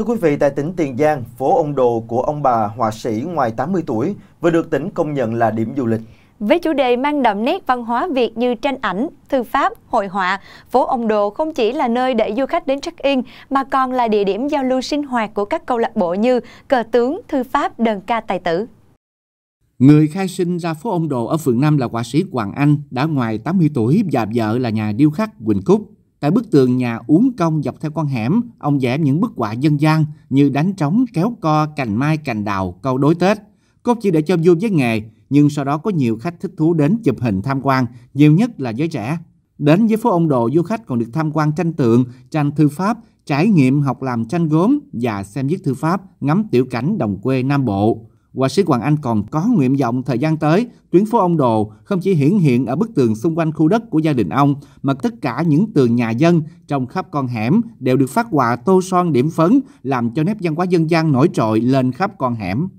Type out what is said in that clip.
Thưa quý vị, tại tỉnh Tiền Giang, phố ông Đồ của ông bà họa sĩ ngoài 80 tuổi vừa được tỉnh công nhận là điểm du lịch. Với chủ đề mang đậm nét văn hóa Việt như tranh ảnh, thư pháp, hội họa, phố ông Đồ không chỉ là nơi để du khách đến check-in mà còn là địa điểm giao lưu sinh hoạt của các câu lạc bộ như cờ tướng, thư pháp, đờn ca tài tử. Người khai sinh ra phố ông Đồ ở phường 5 là họa sĩ Hoàng Anh, đã ngoài 80 tuổi và vợ là nhà điêu khắc Quỳnh Cúc. Tại bức tường nhà uống cong dọc theo con hẻm, ông vẽ những bức họa dân gian như đánh trống, kéo co, cành mai, cành đào, câu đối Tết. Cốt chỉ để cho vui với nghề, nhưng sau đó có nhiều khách thích thú đến chụp hình tham quan, nhiều nhất là giới trẻ. Đến với phố ông đồ, du khách còn được tham quan tranh tượng, tranh thư pháp, trải nghiệm học làm tranh gốm và xem viết thư pháp, ngắm tiểu cảnh đồng quê Nam Bộ. Họa sĩ Hoàng Anh còn có nguyện vọng thời gian tới, tuyến phố ông Đồ không chỉ hiển hiện ở bức tường xung quanh khu đất của gia đình ông, mà tất cả những tường nhà dân trong khắp con hẻm đều được phát họa tô son điểm phấn, làm cho nét văn hóa dân gian nổi trội lên khắp con hẻm.